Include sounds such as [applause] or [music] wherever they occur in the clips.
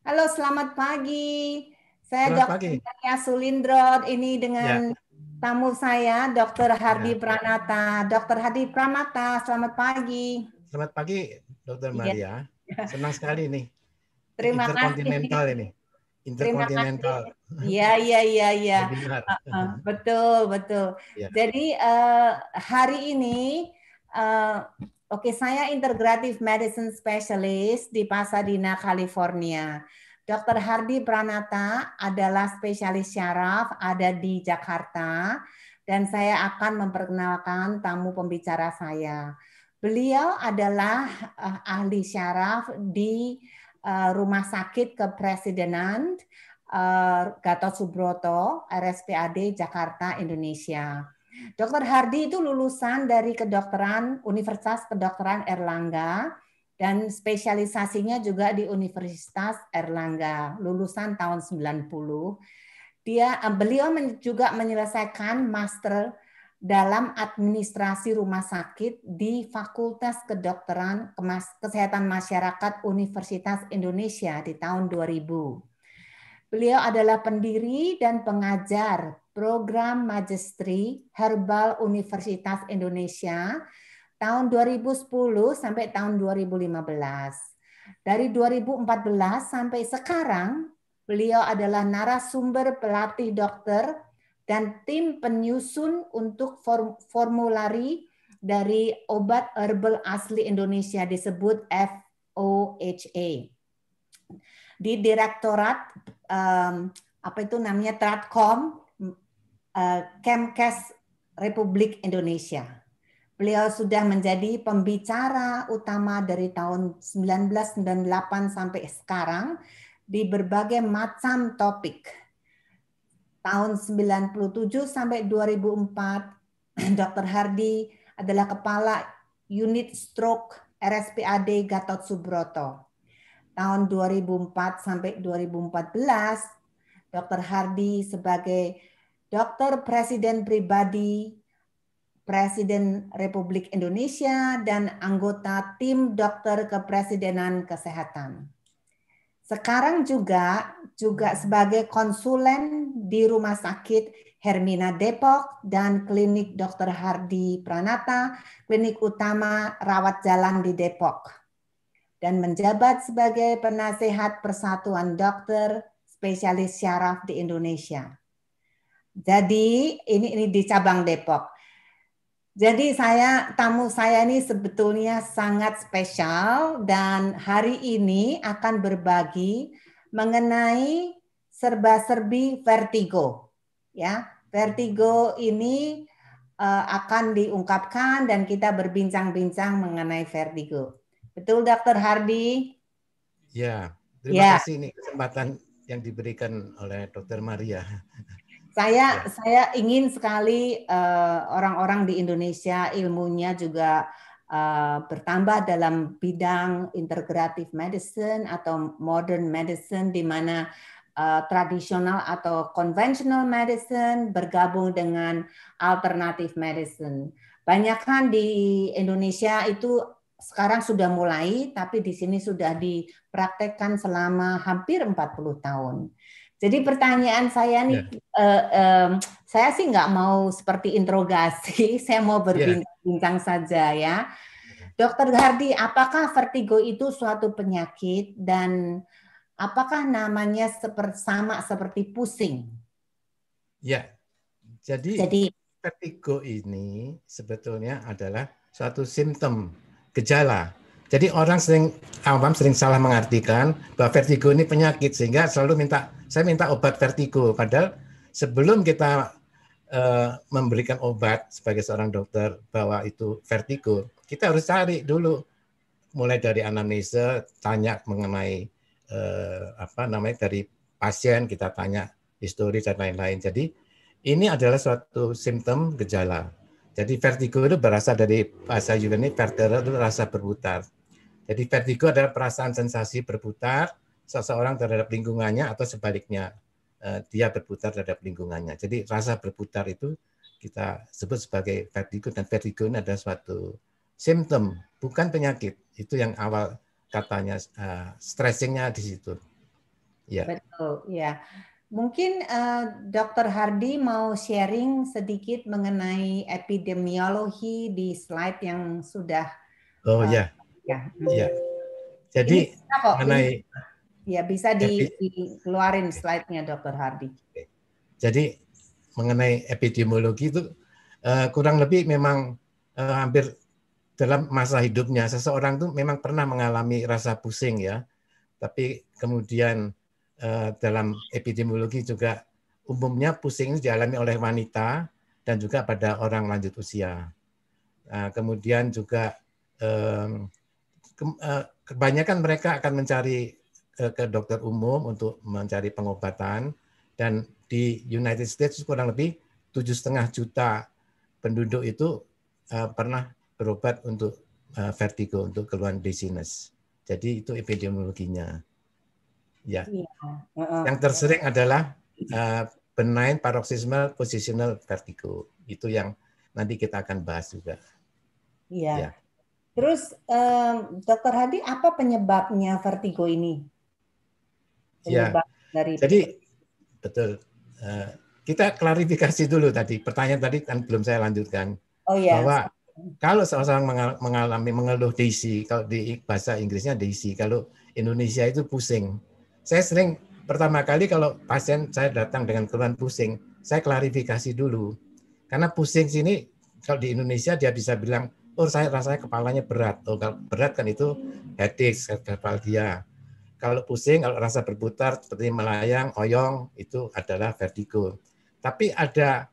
Halo, selamat pagi. Saya Dokter Dr. Sulindro, ini dengan ya. tamu saya, dokter Hardi ya. Pranata. Dokter Hardi Pranata, selamat pagi. Selamat pagi, dokter iya. Maria. Ya. Senang sekali nih. Terima Interkontinental kasih. ini. Interkontinental. Ya, ya, iya, iya. iya, iya. Betul, betul. Ya. Jadi uh, hari ini uh, Oke, saya integrative medicine specialist di Pasadena, California. Dr. Hardi Pranata adalah spesialis syaraf ada di Jakarta dan saya akan memperkenalkan tamu pembicara saya. Beliau adalah eh, ahli syaraf di eh, Rumah Sakit Kepresidenan uh, Gatot Subroto, RSPAD Jakarta, Indonesia. Dr. Hardi itu lulusan dari kedokteran Universitas Kedokteran Erlangga dan spesialisasinya juga di Universitas Erlangga, lulusan tahun 90. Dia eh, beliau juga menyelesaikan master dalam administrasi rumah sakit di Fakultas Kedokteran Kesehatan Masyarakat Universitas Indonesia di tahun 2000. Beliau adalah pendiri dan pengajar program Magistri Herbal Universitas Indonesia tahun 2010 sampai tahun 2015. Dari 2014 sampai sekarang, beliau adalah narasumber pelatih dokter dan tim penyusun untuk formulari dari obat herbal asli Indonesia disebut FOHA di Direktorat um, apa itu namanya Tratkom uh, eh, Kemkes Republik Indonesia. Beliau sudah menjadi pembicara utama dari tahun 1998 sampai sekarang di berbagai macam topik. Tahun 97 sampai 2004, [clears throat] Dr. Hardi adalah kepala unit stroke RSPAD Gatot Subroto tahun 2004 sampai 2014 Dr. Hardy sebagai dokter presiden pribadi Presiden Republik Indonesia dan anggota tim dokter kepresidenan kesehatan. Sekarang juga juga sebagai konsulen di Rumah Sakit Hermina Depok dan Klinik Dr. Hardi Pranata, Klinik Utama Rawat Jalan di Depok dan menjabat sebagai penasehat Persatuan Dokter Spesialis Syaraf di Indonesia. Jadi ini ini di cabang Depok. Jadi saya tamu saya ini sebetulnya sangat spesial dan hari ini akan berbagi mengenai serba-serbi vertigo. Ya, vertigo ini eh, akan diungkapkan dan kita berbincang-bincang mengenai vertigo. Betul Dr. Hardi? Ya, terima ya. kasih ini kesempatan yang diberikan oleh Dokter Maria. Saya ya. saya ingin sekali eh, orang-orang uh, di Indonesia ilmunya juga uh, bertambah dalam bidang integrative medicine atau modern medicine di mana uh, tradisional atau conventional medicine bergabung dengan alternative medicine. Banyak kan di Indonesia itu sekarang sudah mulai, tapi di sini sudah dipraktekkan selama hampir 40 tahun. Jadi pertanyaan saya nih, yeah. Ya. uh, um, saya sih nggak mau seperti interogasi, [laughs] saya mau ya. berbincang-bincang yeah. saja ya. Dokter Gardi, apakah vertigo itu suatu penyakit dan apakah namanya sama seperti pusing? Ya, jadi, jadi vertigo ini sebetulnya adalah suatu simptom gejala. Jadi orang sering awam sering salah mengartikan bahwa vertigo ini penyakit sehingga selalu minta saya minta obat vertigo padahal sebelum kita uh, memberikan obat sebagai seorang dokter bahwa itu vertigo, kita harus cari dulu mulai dari anamnesa, tanya mengenai uh, apa namanya dari pasien kita tanya histori dan lain-lain. Jadi ini adalah suatu simptom gejala. Jadi vertigo itu berasal dari bahasa Yunani vertera itu rasa berputar. Jadi vertigo adalah perasaan sensasi berputar seseorang terhadap lingkungannya atau sebaliknya eh, dia berputar terhadap lingkungannya. Jadi rasa berputar itu kita sebut sebagai vertigo dan vertigo ini adalah suatu simptom bukan penyakit. Itu yang awal katanya uh, stressingnya di situ. Ya. Betul, ya. Mungkin uh, eh, Dr. Hardi mau sharing sedikit mengenai epidemiologi di slide yang sudah. Oh uh, ya. Ya. ya. Jadi kok, mengenai ini, ya bisa di, dikeluarin slide-nya Dr. Hardi. Jadi mengenai epidemiologi itu uh, kurang lebih memang uh, hampir dalam masa hidupnya seseorang tuh memang pernah mengalami rasa pusing ya. Tapi kemudian Eh, dalam epidemiologi juga umumnya pusing ini dialami oleh wanita dan juga pada orang lanjut usia. Eh, kemudian juga eh, kebanyakan mereka akan mencari ke dokter umum untuk mencari pengobatan dan di United States kurang lebih tujuh setengah juta penduduk itu pernah berobat untuk vertigo untuk keluhan dizziness. Jadi itu epidemiologinya. Ya. Iya, yang tersering adalah uh, benign paroxysmal positional vertigo. Itu yang nanti kita akan bahas juga. Iya. Ya. Terus um, Dokter Hadi, apa penyebabnya vertigo ini? Ya. Penyebab ya. dari Jadi betul. Uh, kita klarifikasi dulu tadi. Pertanyaan tadi kan belum saya lanjutkan. Oh iya. Bahwa kalau seorang mengalami mengeluh DC, kalau di bahasa Inggrisnya DC, kalau Indonesia itu pusing. Saya sering pertama kali kalau pasien saya datang dengan keluhan pusing, saya klarifikasi dulu. Karena pusing sini kalau di Indonesia dia bisa bilang, oh saya rasanya kepalanya berat. Oh kalau berat kan itu headache, dia. Kalau pusing, kalau rasa berputar seperti melayang, oyong, itu adalah vertigo. Tapi ada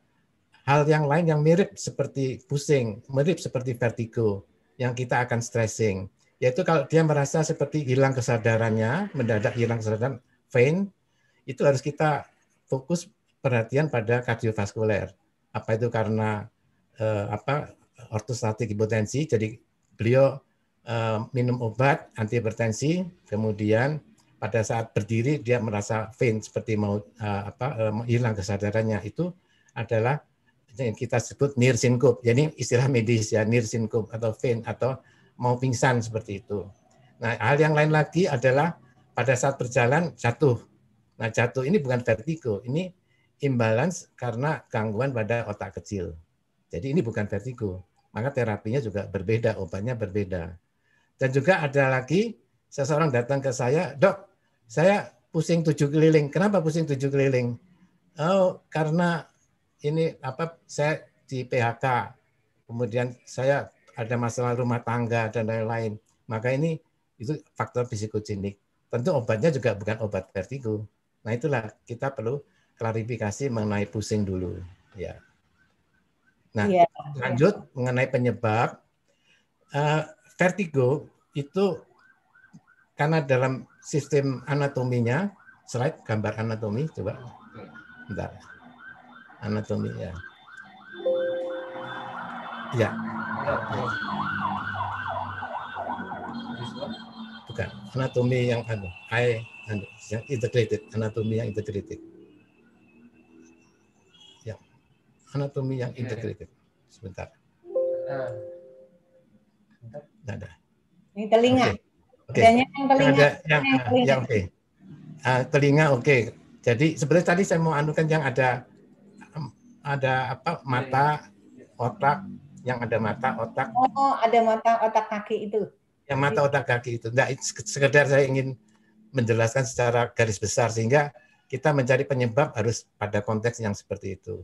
hal yang lain yang mirip seperti pusing, mirip seperti vertigo, yang kita akan stressing yaitu kalau dia merasa seperti hilang kesadarannya, mendadak hilang kesadaran, vein, itu harus kita fokus perhatian pada kardiovaskuler. Apa itu karena eh, apa ortostatik hipotensi, jadi beliau eh, minum obat antihipertensi, kemudian pada saat berdiri dia merasa vein seperti mau eh, apa eh, hilang kesadarannya itu adalah yang kita sebut near syncope. Jadi istilah medis ya near syncope atau vein atau mau pingsan seperti itu. Nah, hal yang lain lagi adalah pada saat berjalan jatuh. Nah, jatuh ini bukan vertigo, ini imbalance karena gangguan pada otak kecil. Jadi ini bukan vertigo. Maka terapinya juga berbeda, obatnya berbeda. Dan juga ada lagi seseorang datang ke saya, "Dok, saya pusing tujuh keliling. Kenapa pusing tujuh keliling?" Oh, karena ini apa saya di PHK. Kemudian saya ada masalah rumah tangga dan lain-lain. Maka ini itu faktor psikogenik. Tentu obatnya juga bukan obat vertigo. Nah itulah kita perlu klarifikasi mengenai pusing dulu. Ya. Nah ya, lanjut mengenai penyebab uh, vertigo itu karena dalam sistem anatominya slide gambar anatomi coba. Bentar. Anatomi ya. Ya. Bukan, anatomi yang anu, I anu, yang integrated, anatomi yang integrated. Ya, anatomi yang iya, iya. integrated. Sebentar. tidak ah. ada. Ini telinga. Okay. Okay. yang telinga. Ada yang, yang, telinga. yang okay. uh, telinga oke. Okay. Jadi sebenarnya tadi saya mau anukan yang ada ada apa mata, iya, otak, yang ada mata, otak. Oh, ada mata, otak, kaki itu. Yang mata, otak, kaki itu. Nah, sekedar saya ingin menjelaskan secara garis besar sehingga kita mencari penyebab harus pada konteks yang seperti itu.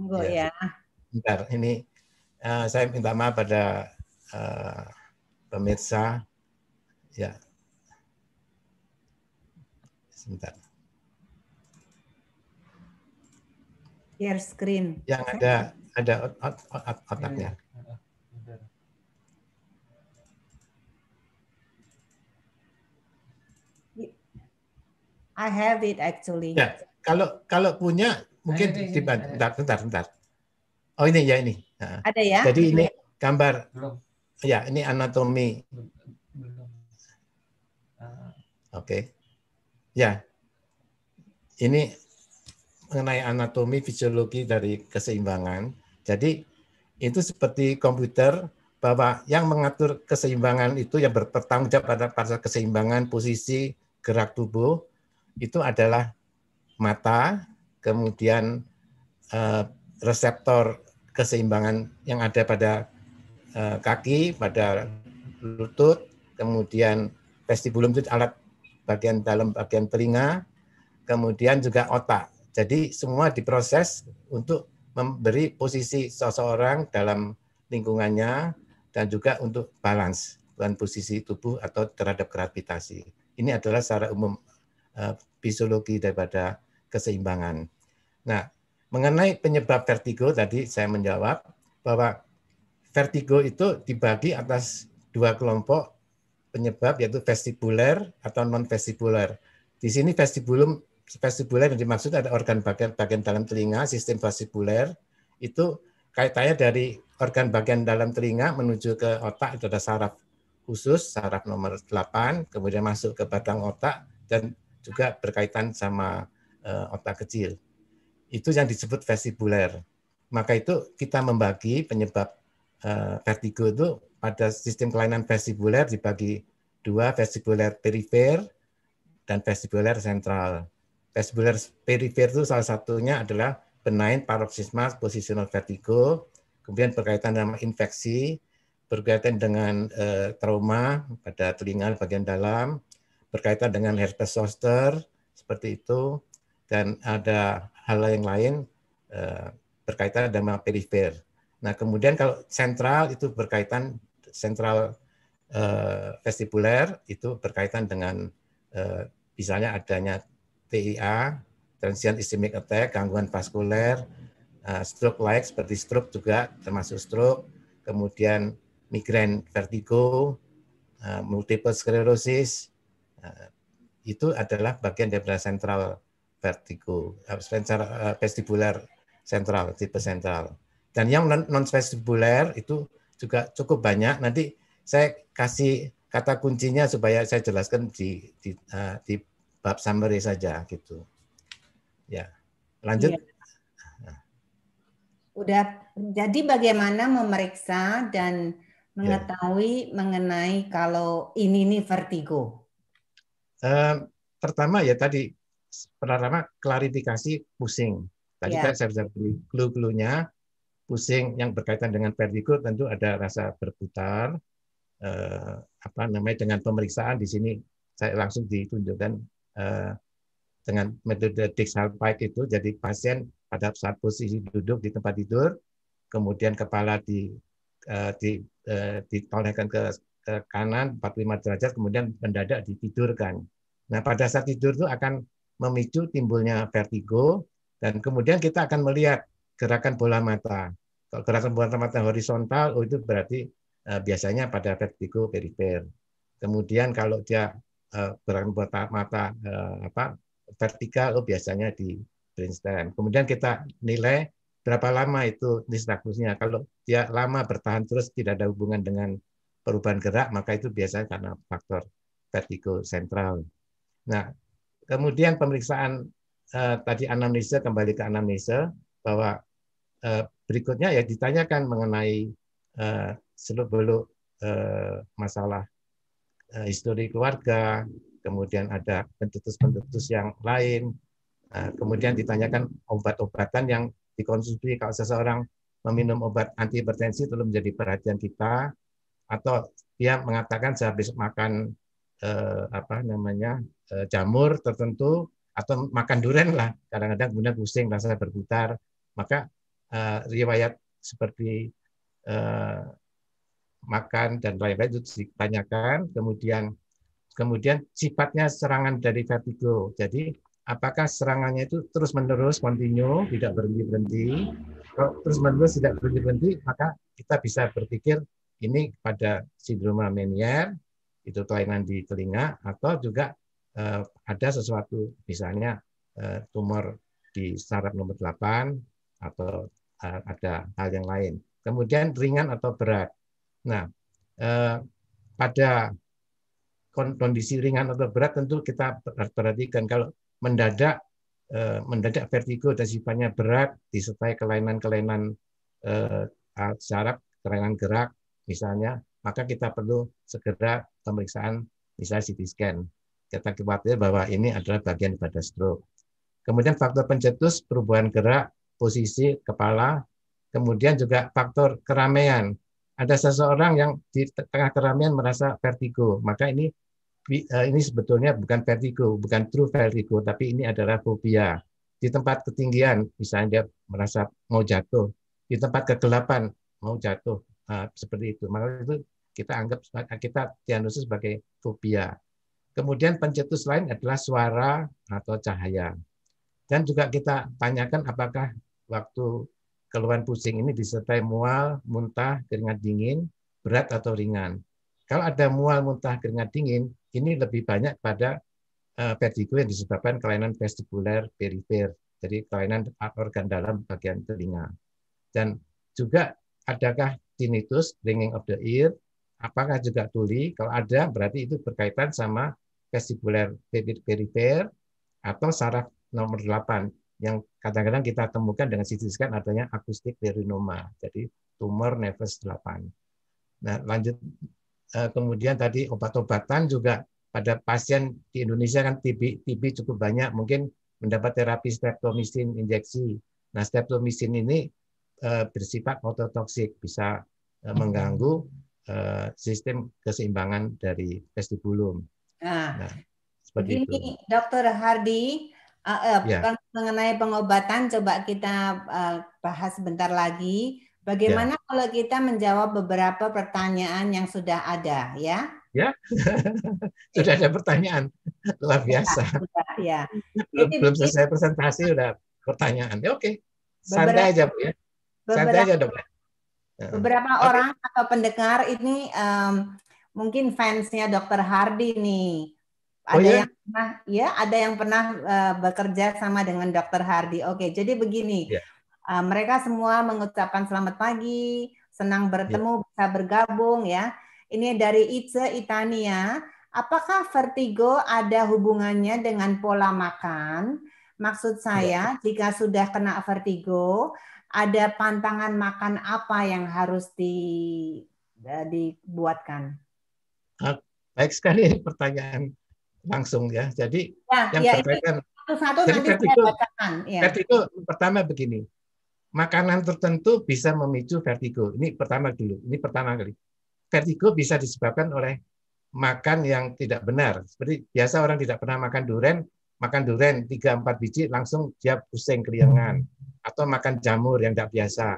Monggo ya. ya. Bentar, ini uh, saya minta maaf pada uh, pemirsa. Ya. Sebentar. Share screen. Yang ada ada otaknya. Iya, iya, iya. I have it actually. Ya, kalau kalau punya mungkin dibantu. Bentar, bentar, Oh ini ya ini. Ada ya. Jadi ini gambar. Belum. Ya, ini anatomi. Oke. Ya. Ini mengenai anatomi fisiologi dari keseimbangan jadi itu seperti komputer bahwa yang mengatur keseimbangan itu yang bertanggung jawab pada pada keseimbangan posisi gerak tubuh itu adalah mata, kemudian eh, reseptor keseimbangan yang ada pada eh, kaki, pada lutut, kemudian vestibulum itu alat bagian dalam bagian telinga, kemudian juga otak. Jadi semua diproses untuk memberi posisi seseorang dalam lingkungannya dan juga untuk balance dan posisi tubuh atau terhadap gravitasi. Ini adalah secara umum uh, daripada keseimbangan. Nah, mengenai penyebab vertigo tadi saya menjawab bahwa vertigo itu dibagi atas dua kelompok penyebab yaitu vestibuler atau non vestibuler. Di sini vestibulum vestibuler yang dimaksud ada organ bagian bagian dalam telinga, sistem vestibuler itu kaitannya dari organ bagian dalam telinga menuju ke otak itu ada saraf khusus, saraf nomor 8, kemudian masuk ke batang otak dan juga berkaitan sama uh, otak kecil. Itu yang disebut vestibuler. Maka itu kita membagi penyebab uh, vertigo itu pada sistem kelainan vestibuler dibagi dua vestibuler perifer dan vestibuler sentral. Vestibular perifer itu salah satunya adalah benign paroxysmal positional vertigo, kemudian berkaitan dengan infeksi, berkaitan dengan eh, trauma pada telinga bagian dalam, berkaitan dengan herpes zoster seperti itu, dan ada hal yang lain eh, berkaitan dengan perifer. Nah kemudian kalau sentral itu berkaitan sentral eh, vestibular itu berkaitan dengan eh, misalnya adanya TIA, transient ischemic attack, gangguan vaskuler, eh, stroke like seperti stroke juga termasuk stroke, kemudian migrain vertigo, eh, multiple sclerosis, eh, itu adalah bagian daripada central vertigo, vestibular central, tipe central. Dan yang non-vestibular itu juga cukup banyak. Nanti saya kasih kata kuncinya supaya saya jelaskan di, di, di bab summary saja gitu. Ya, lanjut. Ya. Udah jadi bagaimana memeriksa dan ya. mengetahui ya. mengenai kalau ini nih vertigo. Um, pertama ya tadi pertama klarifikasi pusing. Tadi kan saya sudah beri clue-cluenya, pusing yang berkaitan dengan vertigo tentu ada rasa berputar, eh, apa namanya dengan pemeriksaan di sini saya langsung ditunjukkan Eh, dengan metode Dixarbite itu jadi pasien pada saat posisi duduk di tempat tidur kemudian kepala di eh, di eh, ditolehkan ke, ke kanan 45 derajat kemudian mendadak ditidurkan. Nah, pada saat tidur itu akan memicu timbulnya vertigo dan kemudian kita akan melihat gerakan bola mata. Kalau gerakan bola mata horizontal oh itu berarti biasanya pada vertigo perifer. Kemudian kalau dia gerakan eh, buat mata eh, apa vertikal oh, biasanya di Princeton. Kemudian kita nilai berapa lama itu nystagmusnya. Kalau dia lama bertahan terus tidak ada hubungan dengan perubahan gerak, maka itu biasanya karena faktor vertigo sentral. Nah, kemudian pemeriksaan eh, tadi anamnesa kembali ke anamnesa bahwa eh, berikutnya ya ditanyakan mengenai eh, seluk beluk eh, masalah Eh, histori keluarga, kemudian ada pencetus-pencetus yang lain, eh, kemudian ditanyakan obat-obatan yang dikonsumsi kalau seseorang meminum obat antihipertensi itu menjadi perhatian kita atau dia mengatakan sehabis makan eh, apa namanya eh, jamur tertentu atau makan durian lah kadang-kadang kemudian pusing rasa berputar maka eh, riwayat seperti eh, makan dan lain-lain itu ditanyakan. Kemudian kemudian sifatnya serangan dari vertigo. Jadi apakah serangannya itu terus menerus kontinu, tidak berhenti berhenti. Kalau terus menerus tidak berhenti berhenti, maka kita bisa berpikir ini pada sindroma Menier itu kelainan di telinga atau juga eh, ada sesuatu misalnya eh, tumor di saraf nomor 8 atau eh, ada hal yang lain. Kemudian ringan atau berat. Nah, eh, pada kondisi ringan atau berat tentu kita perhatikan kalau mendadak eh, mendadak vertigo dan sifatnya berat disertai kelainan-kelainan eh, saraf, kelainan gerak misalnya, maka kita perlu segera pemeriksaan misalnya CT scan. Kita khawatir bahwa ini adalah bagian pada stroke. Kemudian faktor pencetus perubahan gerak, posisi kepala, kemudian juga faktor keramaian ada seseorang yang di tengah keramaian merasa vertigo, maka ini eh, ini sebetulnya bukan vertigo, bukan true vertigo, tapi ini adalah fobia. Di tempat ketinggian, misalnya dia merasa mau jatuh, di tempat kegelapan mau jatuh, eh, seperti itu. Maka itu kita anggap eh, kita diagnosis sebagai fobia. Kemudian pencetus lain adalah suara atau cahaya. Dan juga kita tanyakan apakah waktu keluhan pusing ini disertai mual, muntah, keringat dingin, berat atau ringan. Kalau ada mual, muntah, keringat dingin, ini lebih banyak pada eh, vertigo yang disebabkan kelainan vestibular perifer, jadi kelainan organ dalam bagian telinga. Dan juga adakah tinnitus, ringing of the ear, apakah juga tuli? Kalau ada, berarti itu berkaitan sama vestibular perifer atau saraf nomor 8 yang kadang-kadang kita temukan dengan CT scan adanya akustik perinoma, jadi tumor nevus 8. Nah, lanjut eh, kemudian tadi obat-obatan juga pada pasien di Indonesia kan TB, TB cukup banyak mungkin mendapat terapi streptomisin injeksi. Nah, streptomisin ini eh, bersifat ototoksik, bisa eh, hmm. mengganggu sistem keseimbangan dari vestibulum. Nah, nah seperti ini itu. Dokter Hardi, uh, ya. bukan mengenai pengobatan coba kita eh, bahas sebentar lagi. Bagaimana ya. kalau kita menjawab beberapa pertanyaan yang sudah ada, ya? Ya, [laughs] sudah ada pertanyaan luar biasa. Ya, ya. Belum, belum selesai presentasi sudah pertanyaan. Ya, Oke, okay. santai aja bu ya. Santai aja dok. Beberapa orang atau pendengar ini um, mungkin fansnya Dokter Hardi nih Oh, ada ya? yang pernah ya, ada yang pernah uh, bekerja sama dengan Dokter Hardi. Oke, jadi begini. ya. Uh, mereka semua mengucapkan selamat pagi, senang iya. bertemu, ya. bisa bergabung ya. Ini dari Itze Itania. Apakah vertigo ada hubungannya dengan pola makan? Maksud iya. saya, ya. jika sudah kena vertigo, ada pantangan makan apa yang harus di eh, dibuatkan? Ah, baik sekali [laughs] pertanyaan langsung ya. Jadi ya, yang ya, sampaikan satu jadi nanti vertigo, ya. vertigo pertama begini. Makanan tertentu bisa memicu vertigo. Ini pertama dulu. Ini pertama kali. Vertigo bisa disebabkan oleh makan yang tidak benar. Seperti biasa orang tidak pernah makan durian, makan durian 3 4 biji langsung dia pusing keliangan atau makan jamur yang tidak biasa.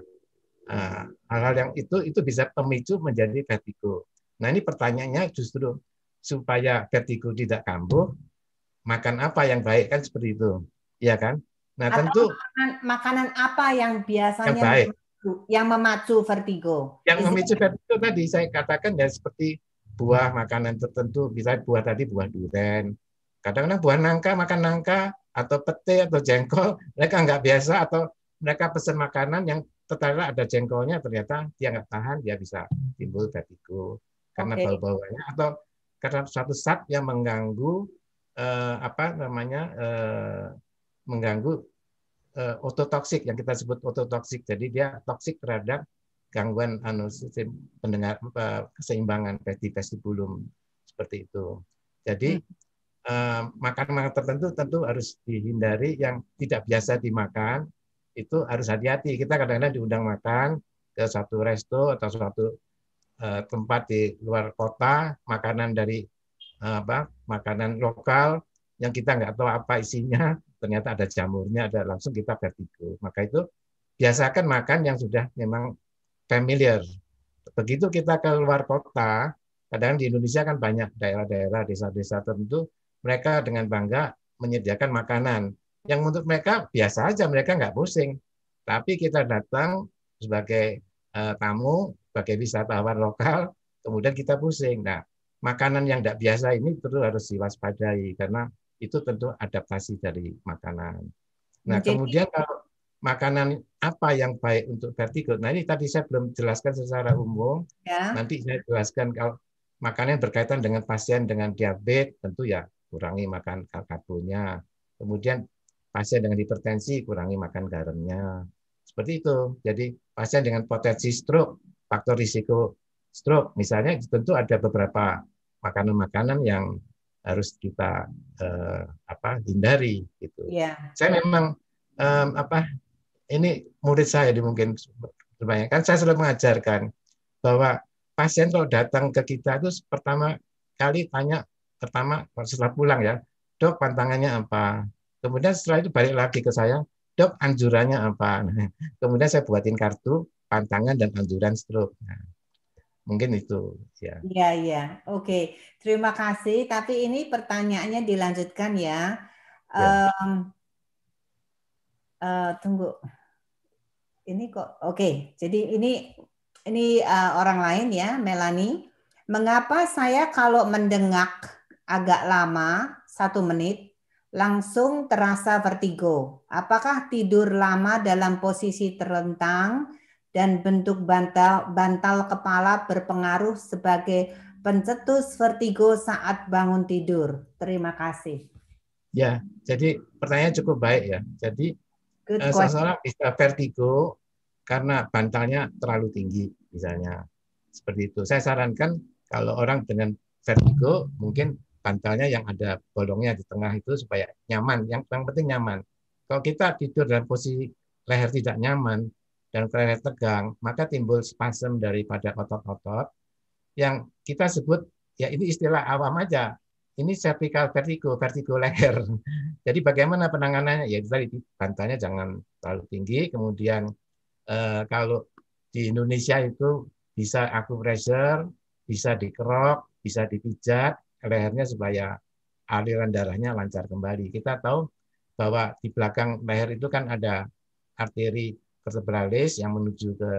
Nah, hal-hal yang itu itu bisa pemicu menjadi vertigo. Nah, ini pertanyaannya justru supaya vertigo tidak kambuh, makan apa yang baik kan seperti itu, ya kan? Nah Atau tentu makanan, makanan apa yang biasanya yang, baik. yang memacu vertigo? Yang memicu vertigo tadi saya katakan ya seperti buah makanan tertentu, bisa buah tadi buah durian kadang-kadang buah nangka makan nangka atau pete atau jengkol mereka nggak biasa atau mereka pesan makanan yang ternyata ada jengkolnya ternyata dia nggak tahan dia bisa timbul vertigo karena okay. bau-bauannya atau karena suatu saat yang mengganggu eh, apa namanya eh, mengganggu eh, ototoksik yang kita sebut ototoksik. Jadi dia toksik terhadap gangguan anu sistem pendengar eh, keseimbangan vestibulum seperti itu. Jadi hmm. eh, makanan-makanan eh, tertentu tentu harus dihindari yang tidak biasa dimakan itu harus hati-hati. Kita kadang-kadang diundang makan ke satu resto atau suatu Eh, tempat di luar kota, makanan dari eh, apa makanan lokal yang kita nggak tahu apa isinya, ternyata ada jamurnya, ada langsung kita vertigo. Maka itu biasakan makan yang sudah memang familiar. Begitu kita ke luar kota, kadang di Indonesia kan banyak daerah-daerah, desa-desa tertentu, mereka dengan bangga menyediakan makanan yang untuk mereka biasa aja, mereka nggak pusing. Tapi kita datang sebagai uh, tamu, sebagai wisatawan lokal, kemudian kita pusing. Nah, makanan yang tidak biasa ini tentu harus diwaspadai karena itu tentu adaptasi dari makanan. Nah, Jadi, kemudian kalau makanan apa yang baik untuk vertigo? Nah, ini tadi saya belum jelaskan secara umum. Ya. Nanti saya jelaskan kalau makanan berkaitan dengan pasien dengan diabetes, tentu ya kurangi makan karbonya. Kemudian pasien dengan hipertensi kurangi makan garamnya. Seperti itu. Jadi pasien dengan potensi stroke faktor risiko stroke misalnya tentu ada beberapa makanan-makanan yang harus kita eh, apa hindari gitu. Yeah. Saya memang um, apa ini murid saya di mungkin kebanyakan saya selalu mengajarkan bahwa pasien kalau datang ke kita itu pertama kali tanya pertama setelah pulang ya dok pantangannya apa kemudian setelah itu balik lagi ke saya dok anjurannya apa [laughs] kemudian saya buatin kartu pantangan dan anjuran stroke. Nah, mungkin itu ya. Iya, iya. Oke. Terima kasih. Tapi ini pertanyaannya dilanjutkan ya. ya. Um, uh, tunggu. Ini kok oke. Jadi ini ini uh, orang lain ya, Melani. Mengapa saya kalau mendengak agak lama, satu menit, langsung terasa vertigo? Apakah tidur lama dalam posisi terlentang dan bentuk bantal, bantal kepala berpengaruh sebagai pencetus vertigo saat bangun tidur. Terima kasih. Ya, jadi pertanyaan cukup baik ya. Jadi eh, seseorang bisa vertigo karena bantalnya terlalu tinggi misalnya. Seperti itu. Saya sarankan kalau orang dengan vertigo mungkin bantalnya yang ada bolongnya di tengah itu supaya nyaman. Yang, yang penting nyaman. Kalau kita tidur dalam posisi leher tidak nyaman, dan kerennya tegang, maka timbul spasm daripada otot-otot yang kita sebut ya ini istilah awam aja. Ini cervical vertigo, vertigo leher. [laughs] Jadi bagaimana penanganannya? Ya tadi bantanya jangan terlalu tinggi. Kemudian eh, kalau di Indonesia itu bisa acupressure, bisa dikerok, bisa dipijat lehernya supaya aliran darahnya lancar kembali. Kita tahu bahwa di belakang leher itu kan ada arteri vertebralis yang menuju ke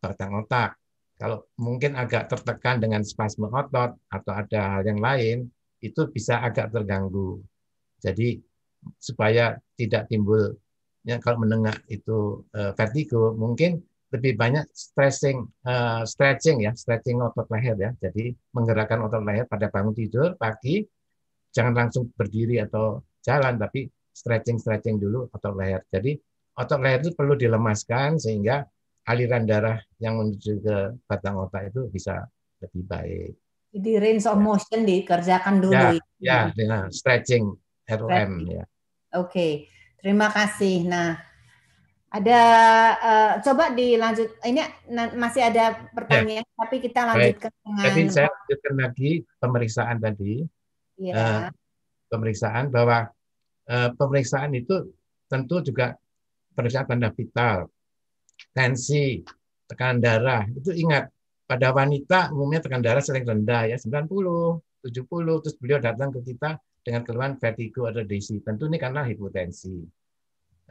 batang otak. Kalau mungkin agak tertekan dengan spasme otot atau ada hal yang lain, itu bisa agak terganggu. Jadi supaya tidak timbul ya kalau menengah itu uh, vertigo, mungkin lebih banyak stretching uh, eh, stretching ya, stretching otot leher ya. Jadi menggerakkan otot leher pada bangun tidur pagi jangan langsung berdiri atau jalan tapi stretching stretching dulu otot leher. Jadi otot leher itu perlu dilemaskan sehingga aliran darah yang menuju ke batang otak itu bisa lebih baik. Jadi range of ya. motion dikerjakan dulu. Ya, ya dengan stretching ROM stretching. ya. Oke, okay. terima kasih. Nah, ada uh, coba dilanjut. Ini masih ada pertanyaan, ya. tapi kita lanjutkan Baik. dengan. Jadi saya lanjutkan lagi pemeriksaan tadi. Ya. Uh, pemeriksaan bahwa uh, pemeriksaan itu tentu juga periksa tanda vital, tensi, tekanan darah. Itu ingat, pada wanita umumnya tekanan darah sering rendah ya, 90, 70, terus beliau datang ke kita dengan keluhan vertigo atau dizzy. Tentu ini karena hipotensi.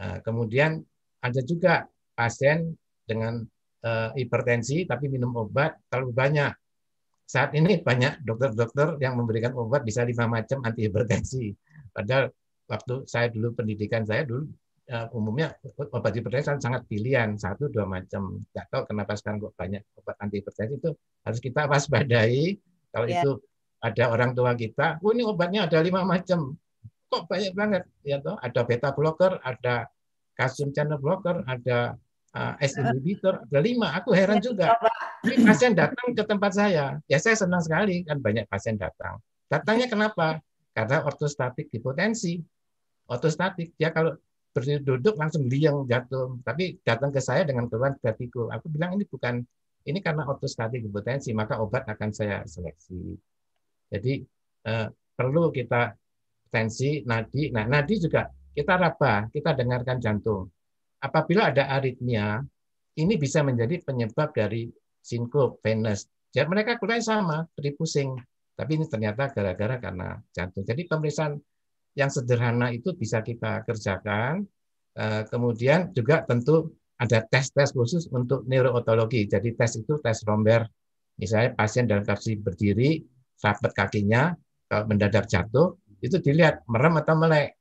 Nah, kemudian ada juga pasien dengan uh, hipertensi tapi minum obat terlalu banyak. Saat ini banyak dokter-dokter yang memberikan obat bisa lima macam antihipertensi. Padahal waktu saya dulu pendidikan saya dulu uh, umumnya obat hipertensi sangat pilihan satu dua macam. Tidak tahu kenapa sekarang kok banyak obat anti hipertensi itu harus kita [laughs] waspadai. Kalau yeah. itu ada orang tua kita, oh ini obatnya ada lima macam, kok banyak banget ya toh. Ada beta blocker, ada kalsium channel blocker, ada uh, S inhibitor, ada lima. Aku heran ya, juga. Ini pasien datang ke tempat saya. Ya saya senang sekali kan banyak pasien datang. Datangnya kenapa? Karena ortostatik hipotensi. Ortostatik ya kalau bersih duduk langsung liang jatuh. Tapi datang ke saya dengan keluhan vertigo. Aku bilang ini bukan ini karena ortostatik hipotensi, maka obat akan saya seleksi. Jadi eh, perlu kita tensi nadi. Nah, nadi juga kita raba, kita dengarkan jantung. Apabila ada aritmia, ini bisa menjadi penyebab dari sinkop venous Jadi mereka kurang sama, beri pusing. Tapi ini ternyata gara-gara karena jantung. Jadi pemeriksaan yang sederhana itu bisa kita kerjakan. Eh, kemudian juga tentu ada tes-tes khusus untuk neurootologi. Jadi tes itu tes romber. Misalnya pasien dalam kondisi berdiri, rapat kakinya, mendadak jatuh, itu dilihat merem atau melek.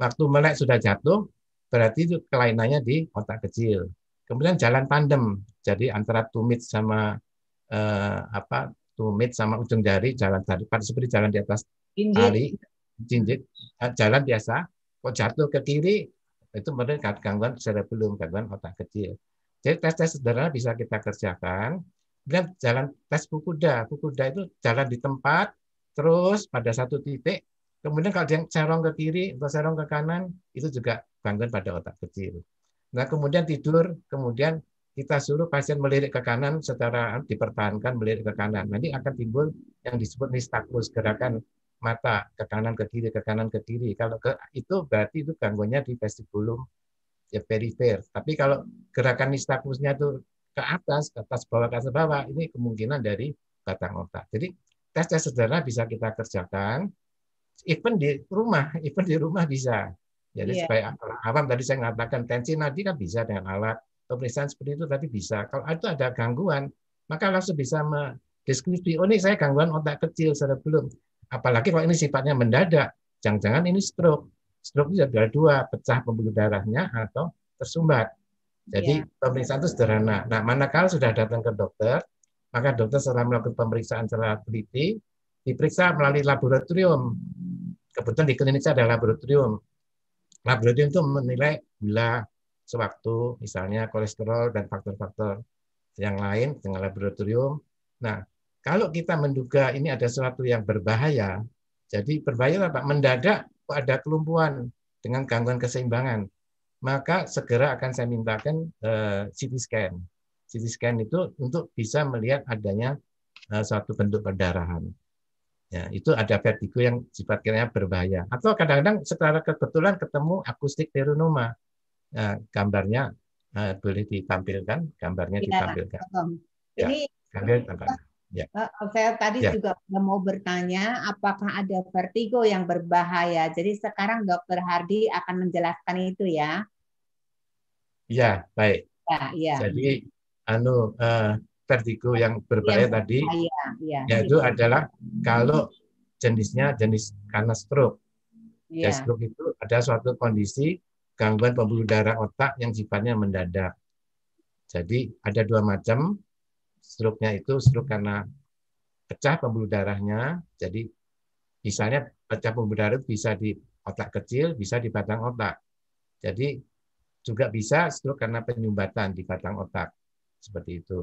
Waktu melek sudah jatuh, berarti itu kelainannya di otak kecil. Kemudian jalan tandem, jadi antara tumit sama eh, apa tumit sama ujung jari jalan tadi, seperti jalan di atas tali jinjit jalan biasa kok jatuh ke kiri itu mereka gangguan secara belum gangguan otak kecil jadi tes-tes sederhana bisa kita kerjakan dan jalan tes pukuda pukuda itu jalan di tempat terus pada satu titik kemudian kalau dia serong ke kiri atau serong ke kanan itu juga gangguan pada otak kecil nah kemudian tidur kemudian kita suruh pasien melirik ke kanan secara dipertahankan melirik ke kanan. Nanti akan timbul yang disebut nystagmus, gerakan mata ke kanan ke kiri ke kanan ke kiri. Kalau ke itu berarti itu gangguannya di vestibulum ya perifer. Tapi kalau gerakan nystagmusnya itu ke atas, ke atas bawah ke atas bawah, ini kemungkinan dari batang otak. Jadi tes-tes sederhana bisa kita kerjakan even di rumah, even di rumah bisa. Jadi yeah. supaya awam tadi saya mengatakan tensi nadi kan bisa dengan alat pemeriksaan seperti itu tadi bisa. Kalau itu ada gangguan, maka langsung bisa mendeskripsi. Oh ini saya gangguan otak kecil belum. Apalagi kalau ini sifatnya mendadak, jangan-jangan ini stroke. Stroke itu ada dua, pecah pembuluh darahnya atau tersumbat. Jadi ya. pemeriksaan itu sederhana. Nah, manakala sudah datang ke dokter, maka dokter setelah melakukan pemeriksaan secara teliti, diperiksa melalui laboratorium. Kebetulan di klinik saya ada laboratorium. Laboratorium itu menilai gula sewaktu, misalnya kolesterol dan faktor-faktor yang lain dengan laboratorium. Nah, kalau kita menduga ini ada sesuatu yang berbahaya, jadi berbahaya apa? Mendadak ada kelumpuhan dengan gangguan keseimbangan, maka segera akan saya mintakan eh, CT scan. CT scan itu untuk bisa melihat adanya eh, suatu bentuk perdarahan. Ya, itu ada vertigo yang sifatnya berbahaya. Atau kadang-kadang secara kebetulan ketemu akustik teronoma. Nah, ya, gambarnya eh, boleh ditampilkan, gambarnya iya, ditampilkan. Ya, Ini gambarnya. Yeah. Ya. Eh, saya tadi yeah. juga mau bertanya apakah ada vertigo yang berbahaya. Jadi sekarang Dokter Hardi akan menjelaskan itu ya. Ya, baik. Yeah, yeah. Jadi anu uh, vertigo yang berbahaya yeah, tadi ya, yeah. yaitu yeah. adalah kalau jenisnya jenis karena stroke. Yeah. ya stroke itu ada suatu kondisi gangguan pembuluh darah otak yang sifatnya mendadak. Jadi ada dua macam stroke-nya itu stroke karena pecah pembuluh darahnya. Jadi misalnya pecah pembuluh darah bisa di otak kecil, bisa di batang otak. Jadi juga bisa stroke karena penyumbatan di batang otak. Seperti itu.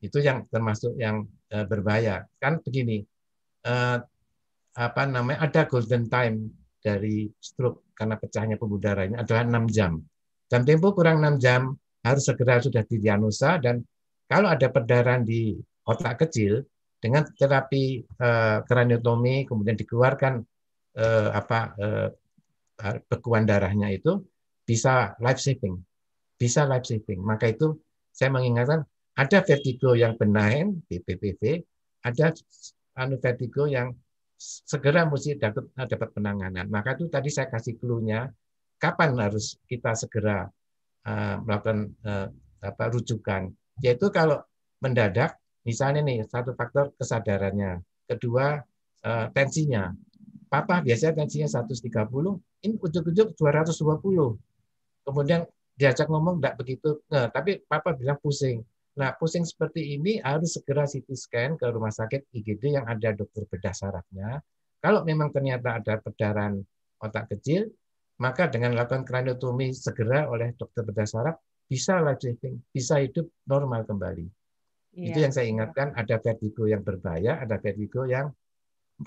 Itu yang termasuk yang eh, berbahaya. Kan begini, eh, apa namanya ada golden time dari stroke karena pecahnya pembuluh darahnya adalah 6 jam. Jam tempo kurang 6 jam harus segera sudah didiagnosa dan kalau ada perdarahan di otak kecil dengan terapi uh, eh, kraniotomi kemudian dikeluarkan uh, apa uh, bekuan darahnya itu bisa life saving, bisa life saving. Maka itu saya mengingatkan ada vertigo yang benahin BPPV, ada anu vertigo yang segera mesti dapat dapat penanganan. Maka itu tadi saya kasih clue-nya kapan harus kita segera uh, melakukan uh, apa rujukan yaitu kalau mendadak, misalnya nih satu faktor kesadarannya, kedua eh, tensinya. Papa biasanya tensinya 130, ini ujuk-ujuk 220. Kemudian diajak ngomong tidak begitu, nah, tapi papa bilang pusing. Nah, pusing seperti ini harus segera CT scan ke rumah sakit IGD yang ada dokter bedah sarafnya. Kalau memang ternyata ada perdarahan otak kecil, maka dengan lakukan kraniotomi segera oleh dokter bedah saraf bisa life saving, bisa hidup normal kembali. Yeah. Itu iya. yang saya ingatkan ada vertigo yang berbahaya, ada vertigo yang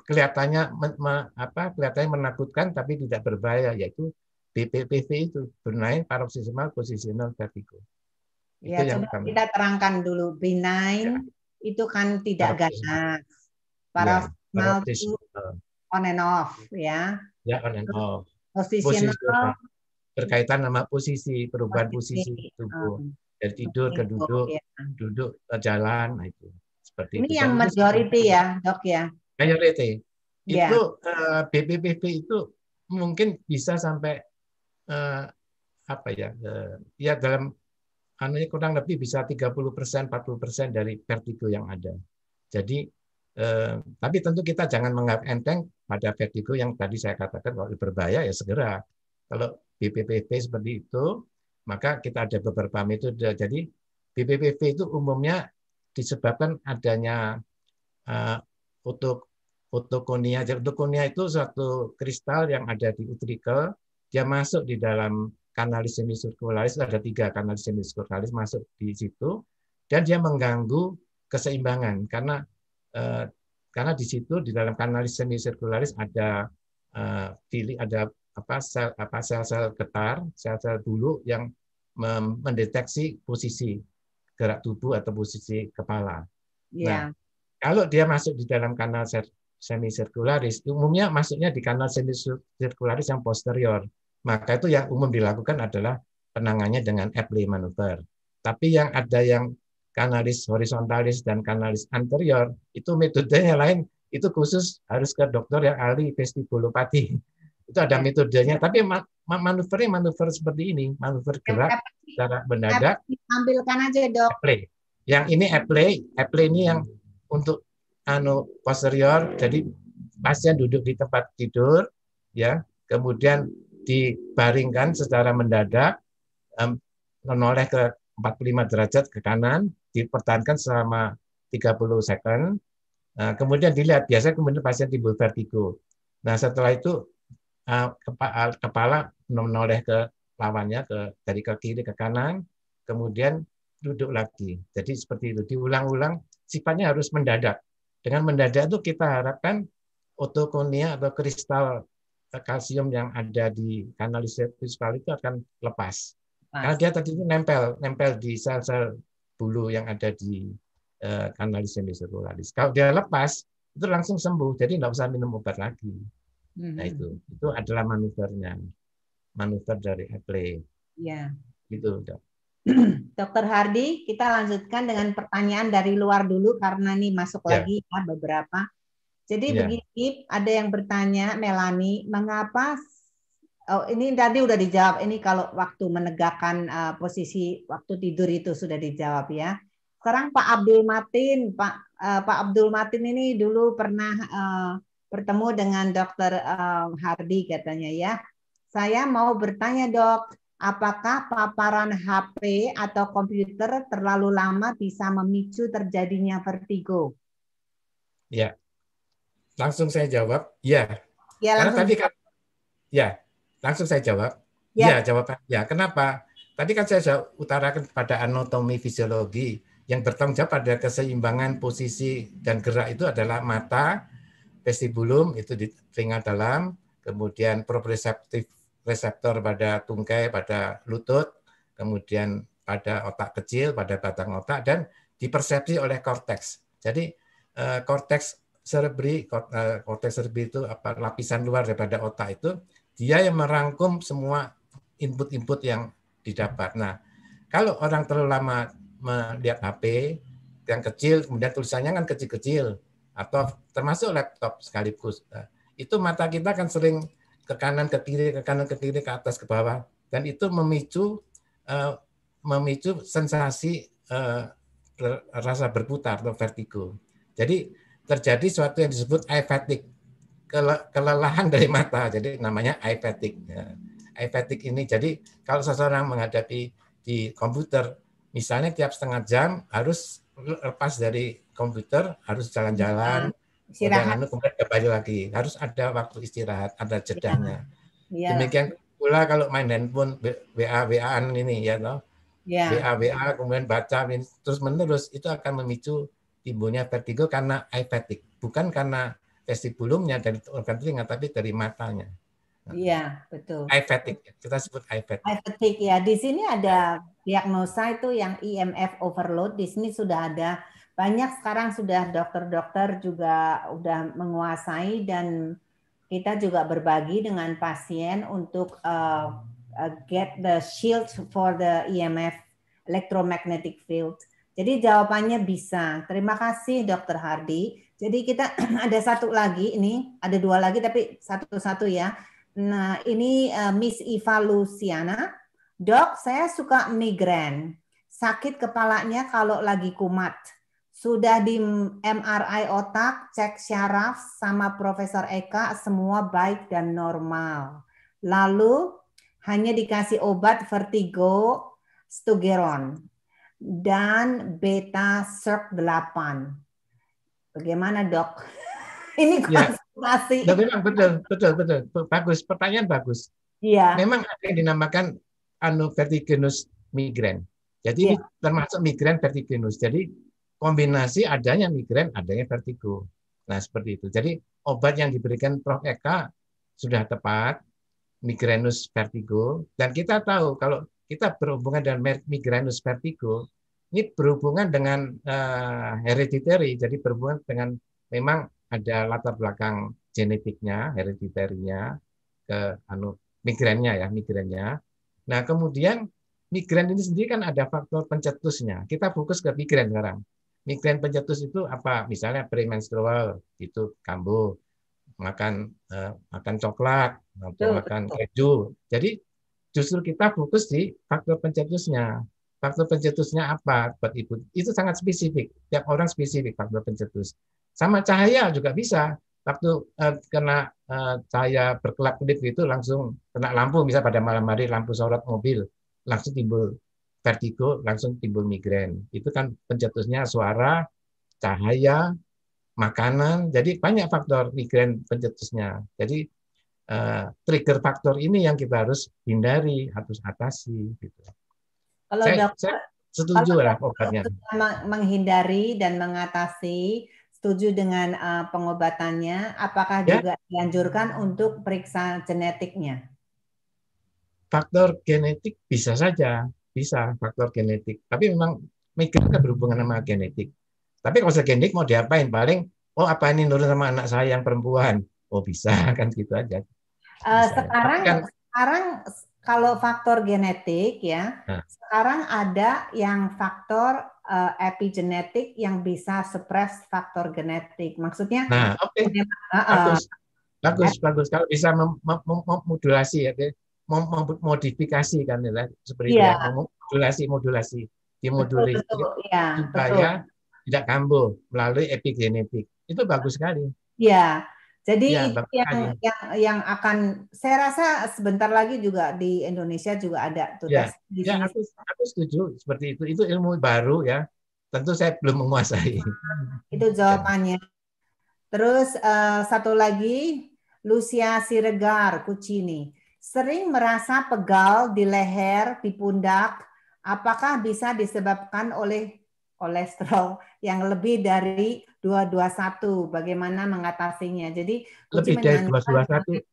kelihatannya me, me, apa kelihatannya menakutkan tapi tidak berbahaya yaitu BPPV itu benign paroxysmal positional vertigo. Iya, itu yang kami. kita terangkan dulu benign ya. itu kan tidak ganas. Paroxysmal ya, on and off ya. Ya on and off. Positional, positional berkaitan sama posisi perubahan posisi, tubuh dari um, tidur ke duduk duduk eh, ke jalan nah, itu seperti ini itu. yang majority ya dok ya majority ya. itu uh, eh, BPPB itu mungkin bisa sampai uh, apa ya uh, ya dalam anunya kurang lebih bisa 30 persen 40 persen dari vertigo yang ada jadi Eh, tapi tentu kita jangan menganggap enteng pada vertigo yang tadi saya katakan kalau berbahaya ya segera. Kalau BPPV seperti itu, maka kita ada beberapa metode. Jadi BPPV itu umumnya disebabkan adanya uh, otokonia. Jadi otokonia itu suatu kristal yang ada di utrikel, dia masuk di dalam kanalis semisirkularis, ada tiga kanalis semisirkularis masuk di situ, dan dia mengganggu keseimbangan karena uh, karena di situ di dalam kanalis semisirkularis ada eh, fili ada apa sel apa sel-sel getar, sel-sel dulu yang mendeteksi posisi gerak tubuh atau posisi kepala. Yeah. Nah, kalau dia masuk di dalam kanal semi sirkularis, umumnya masuknya di kanal semi sirkularis yang posterior. Maka itu yang umum dilakukan adalah penangannya dengan Epley manuver. Tapi yang ada yang kanalis horizontalis dan kanalis anterior, itu metodenya lain, itu khusus harus ke dokter yang ahli vestibulopati itu ada metodenya tapi ma manuvernya manuver seperti ini manuver gerak secara mendadak ambilkan aja dok Play. yang ini apply apply ini yang untuk anu posterior jadi pasien duduk di tempat tidur ya kemudian dibaringkan secara mendadak um, menoleh ke 45 derajat ke kanan dipertahankan selama 30 second Nah, kemudian dilihat, biasanya kemudian pasien timbul vertigo. Nah, setelah itu uh, kepa, ah, kepala menoleh ke lawannya ke dari ke kiri ke kanan, kemudian duduk lagi. Jadi seperti itu diulang-ulang, sifatnya harus mendadak. Dengan mendadak itu kita harapkan otokonia atau kristal eh, kalsium yang ada di kanalis fiskal itu akan lepas. Mas. Karena dia tadi itu nempel, nempel di sel-sel bulu yang ada di uh, eh, kanalisasi Kalau dia lepas, itu langsung sembuh. Jadi tidak usah minum obat lagi. Nah, hmm. Nah itu itu adalah manuvernya, manuver dari Apple. Ya. Gitu dok. [clears throat] Dokter Hardi, kita lanjutkan dengan pertanyaan dari luar dulu karena nih masuk ya. lagi ya beberapa. Jadi ya. begini, ada yang bertanya Melani, mengapa Oh, ini tadi udah dijawab. Ini kalau waktu menegakkan uh, posisi waktu tidur itu sudah dijawab ya. Sekarang Pak Abdul Matin, Pak uh, Pak Abdul Matin ini dulu pernah uh, bertemu dengan Dokter ehm, Hardi katanya ya. Saya mau bertanya dok, apakah paparan HP atau komputer terlalu lama bisa memicu terjadinya vertigo? Ya, langsung saya jawab. Ya, ya karena tadi kan, ya langsung saya jawab. Ya. ya jawaban. Ya, kenapa? Tadi kan saya utarakan pada anatomi fisiologi yang bertanggung jawab pada keseimbangan posisi dan gerak itu adalah mata, vestibulum itu di telinga dalam, kemudian proprioceptif reseptor pada tungkai, pada lutut, kemudian pada otak kecil, pada batang otak, dan dipersepsi oleh korteks. Jadi eh, korteks serebri, eh, korteks serebri itu apa lapisan luar daripada otak itu, dia yang merangkum semua input-input yang didapat. Nah, kalau orang terlalu lama melihat HP yang kecil, kemudian tulisannya kan kecil-kecil, atau termasuk laptop sekaligus. Nah, itu mata kita akan sering ke kanan ke kiri ke kanan ke kiri ke atas ke bawah dan itu memicu uh, memicu sensasi uh, rasa berputar atau vertigo. Jadi terjadi suatu yang disebut eye fatigue, Kele, kelelahan dari mata. Jadi namanya eye fatigue. Ya. Eye fatigue ini jadi kalau seseorang menghadapi di komputer, misalnya tiap setengah jam harus lepas dari komputer, harus jalan-jalan, istirahat. Lalu kemudian kembali lagi. Harus ada waktu istirahat, ada jedahnya. Ya. Ya. Demikian pula kalau main handphone WA WAan ini ya toh. Ya. WA WA kemudian baca terus menerus itu akan memicu timbulnya vertigo karena eye bukan karena vestibulumnya dari organ telinga tapi dari matanya. Nah. Iya, betul. Eye kita sebut eye fatigue. ya. Di sini ada diagnosa itu yang IMF e overload. Di sini sudah ada banyak sekarang sudah dokter-dokter juga udah menguasai dan kita juga berbagi dengan pasien untuk uh, uh, get the shield for the EMF electromagnetic field. Jadi jawabannya bisa. Terima kasih Dokter Hardi. Jadi kita [clears throat] ada satu lagi ini, ada dua lagi tapi satu-satu ya. Nah, ini uh, Miss Iva Luciana. Dok, saya suka migrain. Sakit kepalanya kalau lagi kumat sudah di MRI otak, cek syaraf sama Profesor Eka, semua baik dan normal. Lalu hanya dikasih obat vertigo, stugeron, dan beta serp 8. Bagaimana dok? [laughs] Ini konsultasi. Ya, memang betul, betul, betul. Bagus, pertanyaan bagus. Iya. Memang ada yang dinamakan anu vertiginus migrain. Jadi ya. termasuk migrain vertiginus Jadi kombinasi adanya migrain, adanya vertigo. Nah, seperti itu. Jadi obat yang diberikan Prof. Eka sudah tepat, migrainus vertigo, dan kita tahu kalau kita berhubungan dengan migrainus vertigo, ini berhubungan dengan uh, hereditary, jadi berhubungan dengan memang ada latar belakang genetiknya, hereditarinya, ke anu migrannya ya, migrainnya. Nah, kemudian migrain ini sendiri kan ada faktor pencetusnya. Kita fokus ke migrain sekarang migrain pencetus itu apa? Misalnya premenstrual itu kambuh, makan eh, makan coklat atau makan keju. Jadi justru kita fokus di faktor pencetusnya. Faktor pencetusnya apa buat ibu? Itu sangat spesifik. Tiap orang spesifik faktor pencetus. Sama cahaya juga bisa. Waktu eh, kena eh, cahaya berkelap kelip itu langsung kena lampu, bisa pada malam hari lampu sorot mobil langsung timbul vertigo langsung timbul migrain. Itu kan pencetusnya suara, cahaya, makanan. Jadi banyak faktor migrain pencetusnya. Jadi uh, trigger faktor ini yang kita harus hindari, harus atasi. Gitu. Kalau saya, dokter, saya setuju kalau lah obatnya. Menghindari dan mengatasi setuju dengan uh, pengobatannya, apakah ya. juga dianjurkan untuk periksa genetiknya? Faktor genetik bisa saja, bisa faktor genetik. Tapi memang mikirnya kan berhubungan sama genetik. Tapi kalau genetik mau diapain? Paling oh apa ini nurun sama anak saya yang perempuan? Oh bisa [laughs] kan gitu aja. Uh, sekarang kan, sekarang kalau faktor genetik ya, nah. sekarang ada yang faktor uh, epigenetik yang bisa suppress faktor genetik. Maksudnya, nah, oke, okay. uh, bagus, eh, bagus, bagus. Kalau bisa memodulasi mem mem mem ya, memodifikasi kan ya, seperti yeah. itu, iya. ya, modulasi modulasi dimodulasi betul, betul. Ya, supaya betul. tidak kambuh melalui epigenetik. Itu bagus sekali. ya Jadi ya, yang, yang yang akan saya rasa sebentar lagi juga di Indonesia juga ada tuh ya, di ya, aku, aku setuju seperti itu. Itu ilmu baru ya. Tentu saya belum menguasai. [laughs] itu jawabannya. Terus uh, satu lagi Lucia Siregar Kucini sering merasa pegal di leher, di pundak, apakah bisa disebabkan oleh kolesterol yang lebih dari 221? Bagaimana mengatasinya? Jadi lebih dari 221.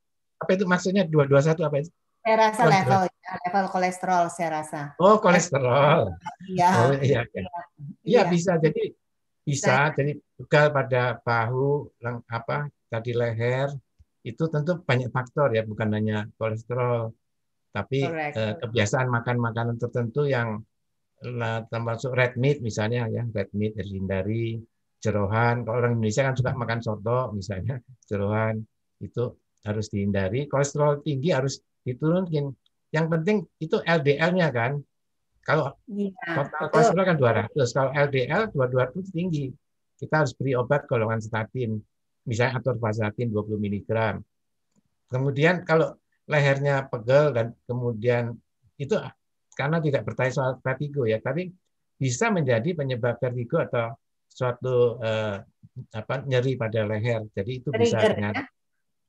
Apa itu maksudnya 221 apa itu? Saya rasa level ya, level kolesterol saya rasa. Oh, kolesterol. Iya. Oh, iya, iya. iya. Iya, bisa jadi bisa, bisa. jadi pegal pada bahu apa tadi leher, itu tentu banyak faktor ya, bukan hanya kolesterol, tapi eh, kebiasaan makan makanan tertentu yang lah, termasuk red meat misalnya ya, red meat terhindari hindari, jerohan. Kalau orang Indonesia kan suka makan soto misalnya, [laughs] jerohan itu harus dihindari. Kolesterol tinggi harus diturunkan. Yang penting itu LDL-nya kan. Kalau ya, total kolesterol kan 200, kalau LDL 220 tinggi. Kita harus beri obat golongan statin misalnya atorvastatin 20 mg. Kemudian kalau lehernya pegel dan kemudian itu ah, karena tidak bertanya soal vertigo ya, tapi bisa menjadi penyebab vertigo atau suatu eh, apa nyeri pada leher. Jadi itu trigger, bisa dengan ya?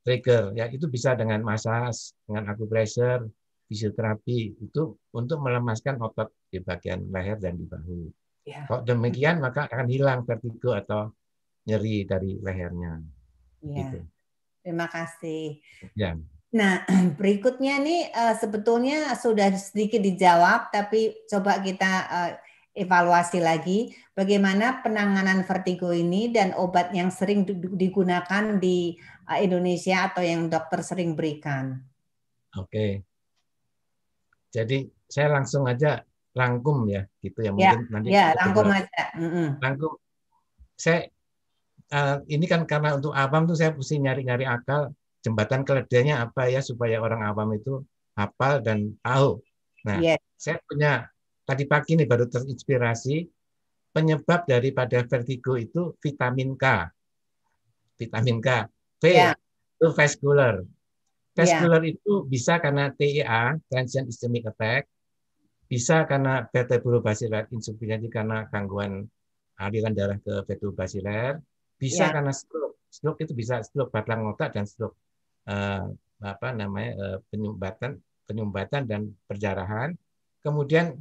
trigger ya, itu bisa dengan massage, dengan acupressure, fisioterapi itu untuk melemaskan otot di bagian leher dan di bahu. Ya. Kalau demikian maka akan hilang vertigo atau nyeri dari lehernya. Ya. Gitu. Terima kasih. Ya. Nah, [clears throat] berikutnya nih eh, sebetulnya sudah sedikit dijawab, tapi coba kita eh, evaluasi lagi bagaimana penanganan vertigo ini dan obat yang sering digunakan di eh, Indonesia atau yang dokter sering berikan. Oke. Jadi saya langsung aja rangkum ya, gitu ya, ya mungkin ya, nanti. Ya, rangkum aja. Mm -mm. Rangkum. Saya uh, ini kan karena untuk awam tuh saya mesti nyari-nyari akal jembatan keledainya apa ya supaya orang awam itu hafal dan tahu. Nah, yes. Iya. saya punya tadi pagi ini baru terinspirasi penyebab daripada vertigo itu vitamin K. Vitamin K. V yeah. itu vascular. Vascular yeah. itu bisa karena TIA, e transient ischemic attack, bisa karena vertebrobasilar insufficiency karena gangguan aliran darah ke vertebrobasilar, bisa ya. karena stroke. Stroke itu bisa stroke batang otak dan stroke uh, apa namanya uh, penyumbatan penyumbatan dan perjarahan. Kemudian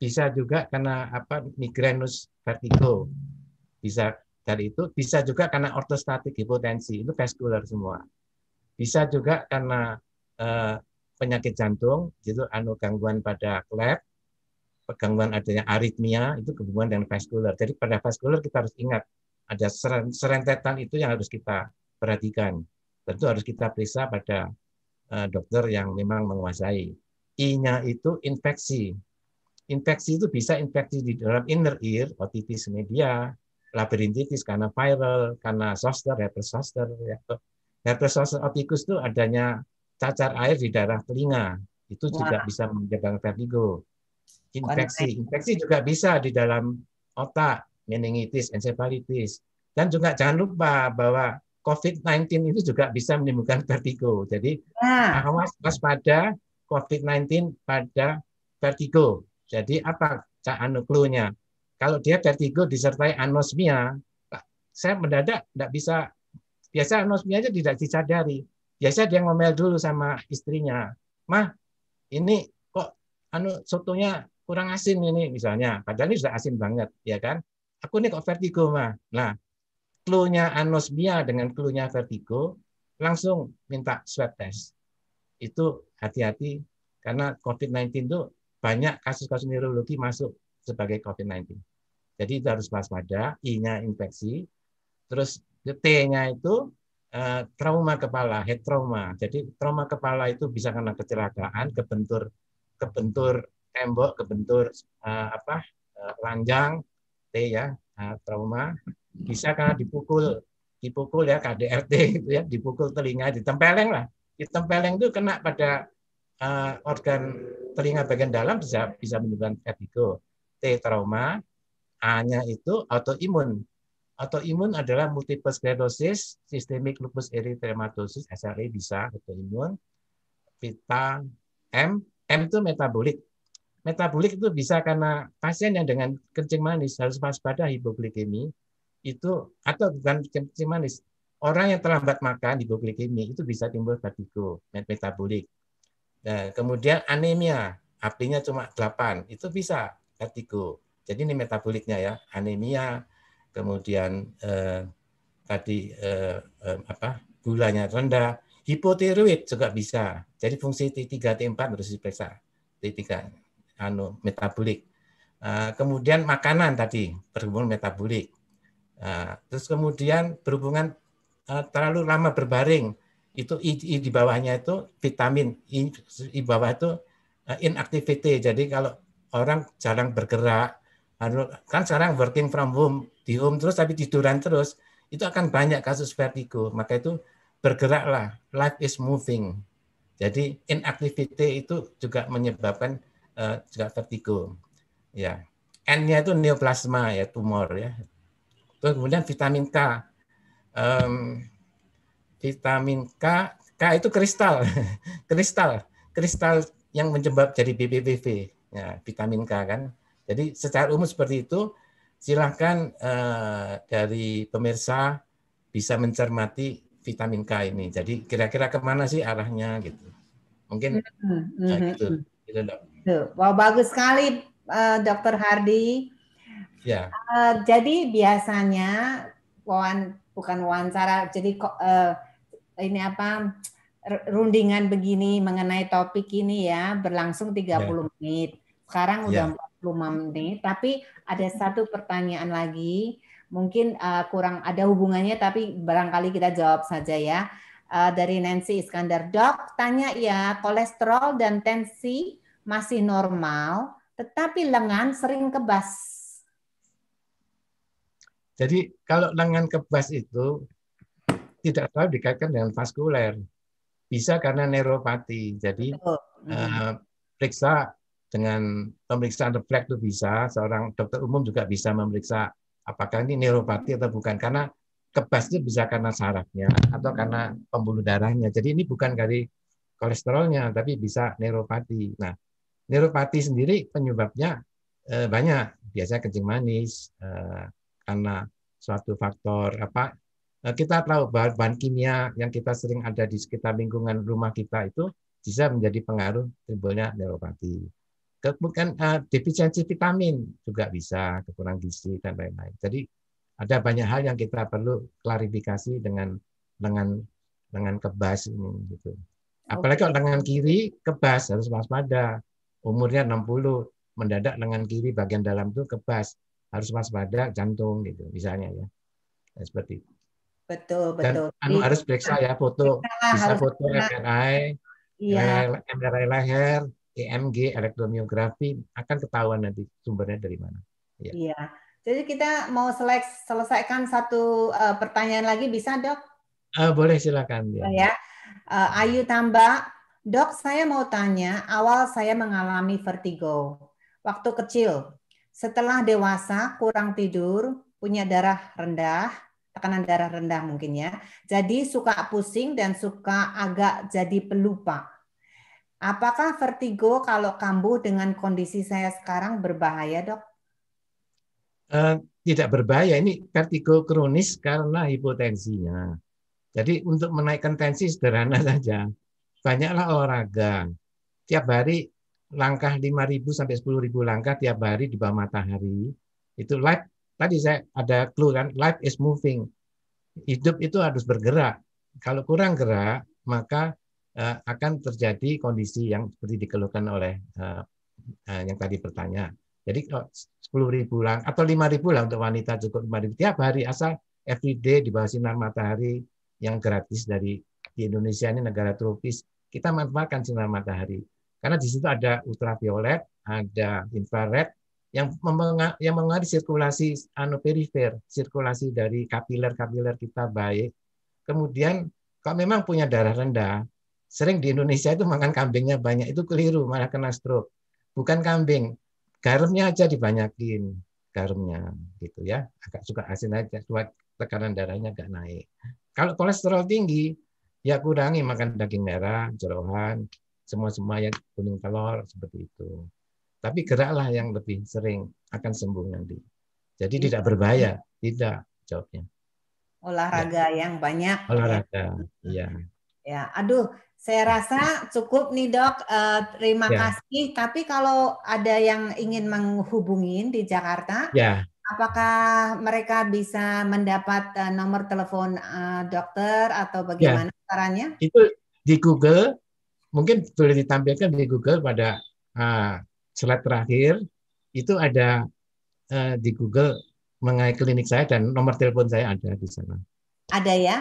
bisa juga karena apa migrenus vertigo. Bisa dari itu bisa juga karena ortostatik hipotensi itu vaskular semua. Bisa juga karena uh, penyakit jantung itu anu gangguan pada klep gangguan adanya aritmia itu gangguan dengan vaskular. Jadi pada vaskular kita harus ingat ada serentetan itu yang harus kita perhatikan. Tentu harus kita periksa pada eh, dokter yang memang menguasai. I-nya itu infeksi. Infeksi itu bisa infeksi di dalam inner ear, otitis media, labirintitis karena viral, karena soster herpes soster ya. Herpes soster otikus itu adanya cacar air di daerah telinga. Itu juga bisa menyebabkan vertigo. Infeksi. Infeksi juga bisa di dalam otak meningitis, encephalitis. Dan juga jangan lupa bahwa COVID-19 itu juga bisa menimbulkan vertigo. Jadi nah. awas waspada COVID-19 pada vertigo. Jadi apa cak anuklunya? Kalau dia vertigo disertai anosmia, saya mendadak tidak bisa. Biasa anosmia aja tidak disadari. Biasa dia ngomel dulu sama istrinya. Mah, ini kok anu sotonya kurang asin ini misalnya. Padahal ini sudah asin banget, ya kan? aku ini kok vertigo mah. Nah, klunya anosmia dengan klunya vertigo langsung minta swab test. Itu hati-hati karena COVID-19 itu banyak kasus-kasus neurologi masuk sebagai COVID-19. Jadi itu harus waspada, I-nya infeksi, terus T-nya itu eh, trauma kepala, head trauma. Jadi trauma kepala itu bisa karena kecelakaan, kebentur kebentur tembok, kebentur eh, apa eh, ranjang, ya nah, trauma bisa karena dipukul dipukul ya KDRT itu ya dipukul telinga ditempeleng lah ditempeleng itu kena pada uh, organ telinga bagian dalam bisa bisa menyebabkan vertigo T trauma A-nya itu autoimun autoimun adalah multiple sclerosis systemic lupus erythematosus SLE bisa autoimun pita M M itu metabolik metabolik itu bisa karena pasien yang dengan kencing manis harus waspada hipoglikemi itu atau bukan kencing manis orang yang terlambat makan hipoglikemi itu bisa timbul vertigo metabolik nah, kemudian anemia apinya cuma 8 itu bisa vertigo jadi ini metaboliknya ya anemia kemudian eh, tadi eh, eh, apa gulanya rendah hipotiroid juga bisa jadi fungsi T3 T4 harus diperiksa T3 anu metabolik. Uh, kemudian makanan tadi berhubungan metabolik. Uh, terus kemudian berhubungan uh, terlalu lama berbaring itu I, I di bawahnya itu vitamin I, I bawah itu uh, inactivity. Jadi kalau orang jarang bergerak, anu, kan sekarang working from home, di home terus tapi tiduran terus, itu akan banyak kasus vertigo. Maka itu bergeraklah, life is moving. Jadi inactivity itu juga menyebabkan Eh, juga vertigo. Ya. N-nya itu neoplasma ya tumor ya. Terus kemudian vitamin K. Um, vitamin K, K itu kristal, [laughs] kristal, kristal yang menjebak jadi BBBV. ya, vitamin K kan. Jadi secara umum seperti itu, silahkan uh, dari pemirsa bisa mencermati vitamin K ini. Jadi kira-kira kemana sih arahnya gitu? Mungkin mm -hmm. nah, gitu, hmm. gitu dok. Gitu. wow bagus sekali uh, Dokter Hardi. Ya. Uh, jadi biasanya wawan bukan wawancara, jadi uh, ini apa rundingan begini mengenai topik ini ya berlangsung 30 ya. menit. Sekarang udah 45 ya. menit, tapi ada satu pertanyaan lagi mungkin uh, kurang ada hubungannya tapi barangkali kita jawab saja ya. Uh, dari Nancy Iskandar, dok, tanya ya kolesterol dan tensi masih normal, tetapi lengan sering kebas. Jadi kalau lengan kebas itu tidak selalu dikaitkan dengan vaskuler. Bisa karena neuropati. Jadi eh, hmm. periksa dengan pemeriksaan refleks itu bisa. Seorang dokter umum juga bisa memeriksa apakah ini neuropati atau bukan. Karena kebas itu bisa karena sarafnya atau karena pembuluh darahnya. Jadi ini bukan dari kolesterolnya, tapi bisa neuropati. Nah, neuropati sendiri penyebabnya eh, banyak, biasanya kencing manis eh, karena suatu faktor apa eh, kita tahu bahan-bahan kimia yang kita sering ada di sekitar lingkungan rumah kita itu bisa menjadi pengaruh timbulnya neuropati. Kemudian eh, defisiensi vitamin juga bisa kekurangan gizi dan lain-lain. Jadi ada banyak hal yang kita perlu klarifikasi dengan dengan dengan kebas ini gitu. Apalagi kalau tangan kiri kebas harus waspada umurnya 60 mendadak lengan kiri bagian dalam itu kebas harus waspada jantung gitu misalnya ya nah, seperti itu. betul betul anu, harus periksa ya foto bisa foto MRI ya. MRI leher EMG elektromiografi akan ketahuan nanti sumbernya dari mana ya. iya jadi kita mau seleks, selesaikan satu uh, pertanyaan lagi bisa dok uh, boleh silakan ya, ya. Uh, Ayu Tambak Dok, saya mau tanya, awal saya mengalami vertigo. Waktu kecil, setelah dewasa, kurang tidur, punya darah rendah, tekanan darah rendah mungkin ya. Jadi suka pusing dan suka agak jadi pelupa. Apakah vertigo kalau kambuh dengan kondisi saya sekarang berbahaya, dok? Uh, tidak berbahaya. Ini vertigo kronis karena hipotensinya. Jadi untuk menaikkan tensi sederhana saja banyaklah olahraga. Tiap hari langkah 5.000 sampai 10.000 langkah tiap hari di bawah matahari. Itu life tadi saya ada clue kan life is moving. Hidup itu harus bergerak. Kalau kurang gerak, maka uh, akan terjadi kondisi yang seperti dikeluhkan oleh uh, uh, yang tadi bertanya. Jadi sepuluh ribu lang atau lima ribu lah untuk wanita cukup lima ribu tiap hari asal everyday di bawah sinar matahari yang gratis dari di Indonesia ini negara tropis kita manfaatkan sinar matahari. Karena di situ ada ultraviolet, ada infrared yang yang mengalir sirkulasi anu perifer, sirkulasi dari kapiler-kapiler kita baik. Kemudian kalau memang punya darah rendah, sering di Indonesia itu makan kambingnya banyak itu keliru, malah kena stroke. Bukan kambing, garamnya aja dibanyakin garamnya gitu ya agak suka asin aja buat tekanan darahnya agak naik kalau kolesterol tinggi ya kurangi makan daging merah, jerohan, semua-semua yang kuning telur seperti itu. Tapi geraklah yang lebih sering akan sembuh nanti. Jadi tidak iya. berbahaya, tidak jawabnya. Olahraga ya. yang banyak. Olahraga, iya. Ya, aduh, saya rasa cukup nih dok. Eh, terima ya. kasih. Tapi kalau ada yang ingin menghubungin di Jakarta, ya. Apakah mereka bisa mendapat uh, nomor telepon uh, dokter atau ya. bagaimana ya. caranya? Itu di Google, mungkin boleh ditampilkan di Google pada uh, slide terakhir itu ada uh, di Google mengenai klinik saya dan nomor telepon saya ada di sana. Ada ya.